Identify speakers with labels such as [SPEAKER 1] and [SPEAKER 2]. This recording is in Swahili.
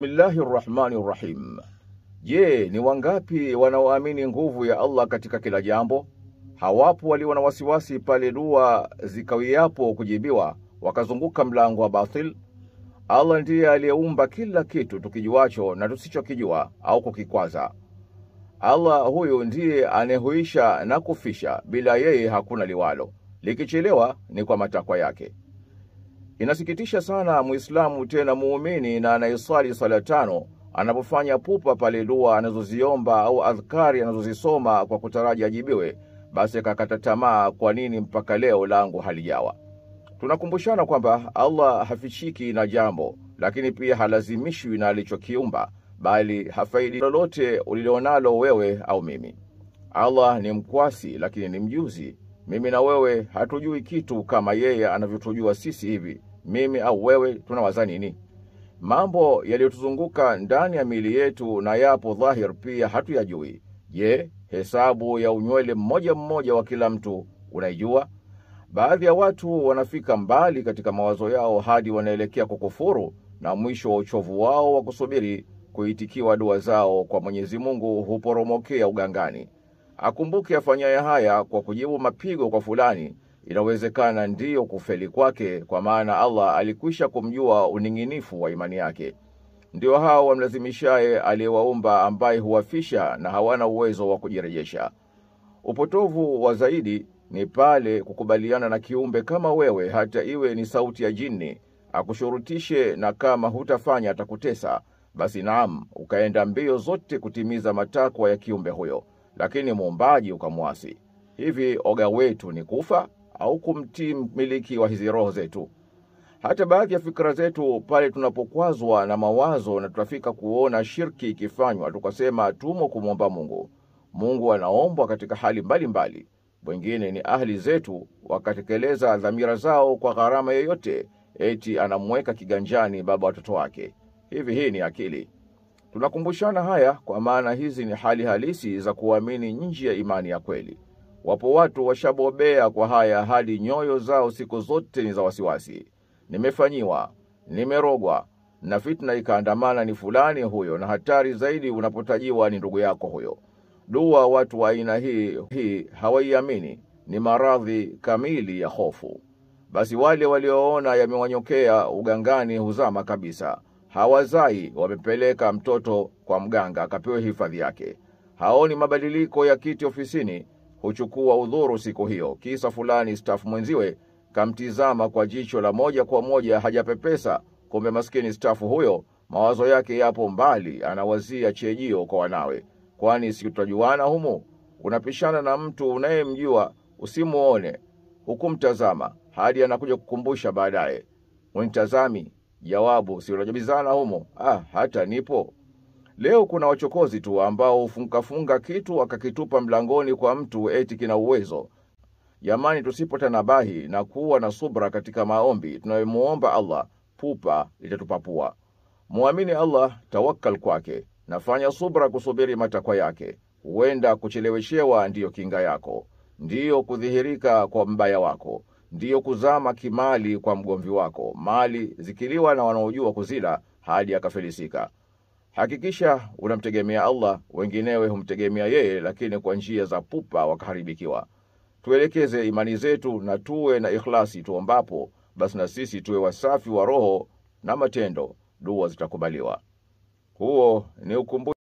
[SPEAKER 1] Bismillahi rrahmani rrahim. Je, ni wangapi wanaoamini nguvu ya Allah katika kila jambo? Hawapo walio na wasiwasi pale dua zikawiapo kujibiwa, wakazunguka mlango wa batil? Allah ndiye aliyeumba kila kitu tukijuacho na tusichokijua au kukikwaza. Allah huyu ndiye anayehuisha na kufisha, bila yeye hakuna liwalo. Likichelewa ni kwa matakwa yake. Inasikitisha sana Muislamu tena muumini na anayeswali sala tano anapofanya pupa pale dua anazoziomba au adhkari anazozisoma kwa kutaraji ajibiwe, basi akakata tamaa. Kwa nini mpaka leo langu halijawa? Tunakumbushana kwamba Allah hafichiki na jambo, lakini pia halazimishwi na alichokiumba, bali hafaidi lolote ulilionalo wewe au mimi. Allah ni mkwasi, lakini ni mjuzi. Mimi na wewe hatujui kitu kama yeye anavyotujua sisi hivi mimi au wewe tunawaza nini? Mambo yaliyotuzunguka ndani ya miili yetu na yapo dhahir pia hatuyajui. Je, hesabu ya unywele mmoja mmoja wa kila mtu unaijua? Baadhi ya watu wanafika mbali katika mawazo yao hadi wanaelekea kukufuru na mwisho wa uchovu wao wa kusubiri kuitikiwa dua zao kwa Mwenyezi Mungu huporomokea ugangani. Akumbuke afanyaye haya kwa kujibu mapigo kwa fulani Inawezekana ndiyo kufeli kwake, kwa maana Allah alikwisha kumjua uning'inifu wa imani yake. Ndio hao wamlazimishaye aliyewaumba, ambaye huwafisha na hawana uwezo wa kujirejesha. Upotovu wa zaidi ni pale kukubaliana na kiumbe kama wewe, hata iwe ni sauti ya jini, akushurutishe, na kama hutafanya atakutesa. Basi naam, ukaenda mbio zote kutimiza matakwa ya kiumbe huyo, lakini muumbaji ukamwasi. Hivi oga wetu ni kufa? au kumtii mmiliki wa hizi roho zetu. Hata baadhi ya fikra zetu pale tunapokwazwa na mawazo na tutafika kuona shirki ikifanywa, tukasema tumo kumwomba Mungu. Mungu anaombwa katika hali mbalimbali. Wengine ni ahli zetu, wakatekeleza dhamira zao kwa gharama yoyote, eti anamweka kiganjani baba watoto wake. Hivi hii ni akili? Tunakumbushana haya kwa maana hizi ni hali halisi za kuamini nje ya imani ya kweli. Wapo watu washabobea kwa haya, hadi nyoyo zao siku zote ni za wasiwasi. Nimefanyiwa, nimerogwa, na fitna ikaandamana, ni fulani huyo, na hatari zaidi unapotajiwa ni ndugu yako huyo. Dua watu wa aina hii hii hawaiamini, ni maradhi kamili ya hofu. Basi wale walioona yamewanyokea ugangani huzama kabisa, hawazai. Wamepeleka mtoto kwa mganga akapewe hifadhi yake, haoni mabadiliko ya kiti ofisini huchukua udhuru siku hiyo. Kisa fulani, stafu mwenziwe kamtizama kwa jicho la moja kwa moja, hajapepesa. Kumbe maskini stafu huyo mawazo yake yapo mbali, anawazia chejio kwa wanawe. Kwani si utajuana humu? Unapishana na mtu unayemjua usimuone, hukumtazama hadi anakuja kukumbusha baadaye, unitazami. Jawabu si unajibizana humo? Ah, hata nipo Leo kuna wachokozi tu ambao hufungafunga kitu akakitupa mlangoni kwa mtu eti kina uwezo. Jamani, tusipotanabahi na kuwa na subra katika maombi tunayomuomba Allah, pupa litatupapua. Muamini Allah, tawakal kwake, nafanya subra kusubiri matakwa yake. Huenda kucheleweshewa ndiyo kinga yako, ndiyo kudhihirika kwa mbaya wako, ndiyo kuzama kimali kwa mgomvi wako. Mali zikiliwa na wanaojua kuzila hadi akafilisika. Hakikisha unamtegemea Allah, wenginewe humtegemea yeye, lakini kwa njia za pupa wakaharibikiwa. Tuelekeze imani zetu na tuwe na ikhlasi tuombapo, basi na sisi tuwe wasafi wa roho na matendo, dua zitakubaliwa. Huo ni ukumbu